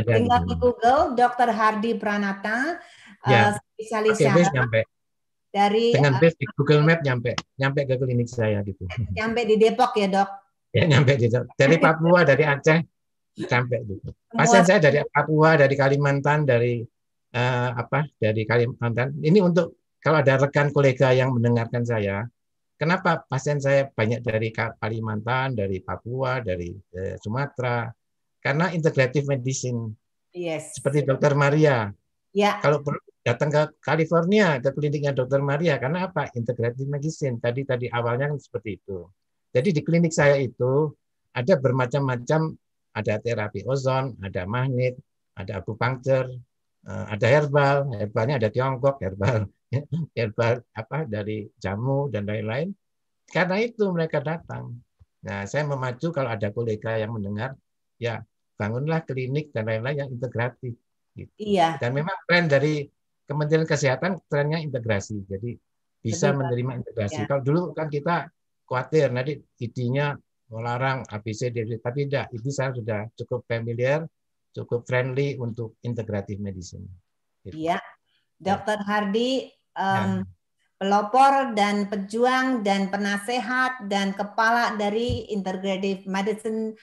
Ada Tinggal di Google Dokter Hardi Pranata ya. uh, spesialis okay, nyampe dari dengan eh, basic di Google Map nyampe nyampe ke klinik saya gitu. Nyampe di Depok ya dok? Ya nyampe di Depok. Dari Papua, dari Aceh sampai gitu. Pasien saya dari Papua, dari Kalimantan, dari uh, apa? Dari Kalimantan. Ini untuk kalau ada rekan kolega yang mendengarkan saya, kenapa pasien saya banyak dari Kalimantan, dari Papua, dari uh, Sumatera? Karena integratif medicine. Yes. Seperti Dokter Maria, Ya. Kalau perlu datang ke California ke kliniknya Dokter Maria karena apa? Integrative medicine tadi tadi awalnya kan seperti itu. Jadi di klinik saya itu ada bermacam-macam ada terapi ozon, ada magnet, ada akupunktur, eh, ada herbal, herbalnya ada Tiongkok, herbal [laughs] herbal apa dari jamu dan lain-lain. Karena itu mereka datang. Nah, saya memacu kalau ada kolega yang mendengar, ya bangunlah klinik dan lain-lain yang integratif Gitu. Iya. Dan memang tren dari Kementerian Kesehatan trennya integrasi. Jadi bisa Betul, menerima integrasi. Ya. Kalau dulu kan kita khawatir nanti ID-nya melarang ABC, dari e, tapi tidak. Itu saya sudah cukup familiar, cukup friendly untuk integratif medicine. Gitu. Iya. Gitu. Dokter Hardi, um, ya pelopor dan pejuang dan penasehat dan kepala dari integrative medicine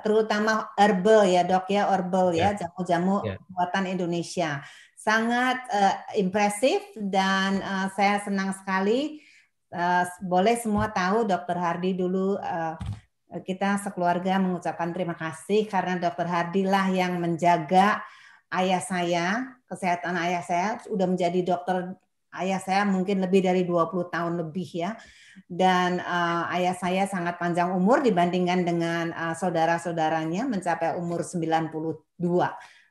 terutama herbal ya dok ya herbal ya, ya. jamu-jamu yeah. buatan Indonesia sangat uh, impresif dan uh, saya senang sekali uh, boleh semua tahu dokter Hardi dulu uh, kita sekeluarga mengucapkan terima kasih karena dokter Hardi lah yang menjaga ayah saya kesehatan ayah saya sudah menjadi dokter ayah saya mungkin lebih dari 20 tahun lebih ya. Dan uh, ayah saya sangat panjang umur dibandingkan dengan uh, saudara-saudaranya mencapai umur 92.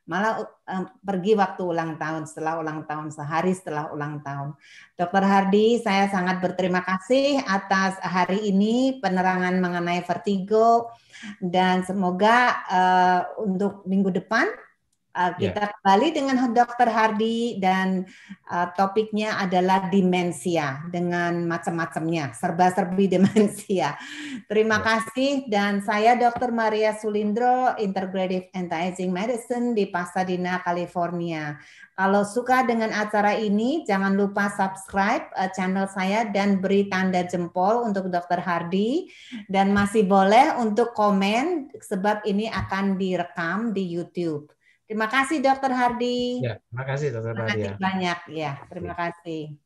Malah uh, pergi waktu ulang tahun, setelah ulang tahun, sehari setelah ulang tahun. Dokter Hardi, saya sangat berterima kasih atas hari ini penerangan mengenai vertigo dan semoga uh, untuk minggu depan Uh, ya. kita yeah. kembali dengan Dr. Hardi dan uh, topiknya adalah demensia dengan macam-macamnya, serba-serbi [laughs] demensia. Terima yeah. kasih dan saya Dr. Maria Sulindro, Integrative Anti-Aging Medicine di Pasadena, California. Kalau suka dengan acara ini, jangan lupa subscribe uh, channel saya dan beri tanda jempol untuk Dr. Hardi dan masih boleh untuk komen sebab ini akan direkam di YouTube. Terima kasih Dokter Hardi. Ya, terima kasih Dokter Hardi. Terima kasih banyak ya. Terima kasih.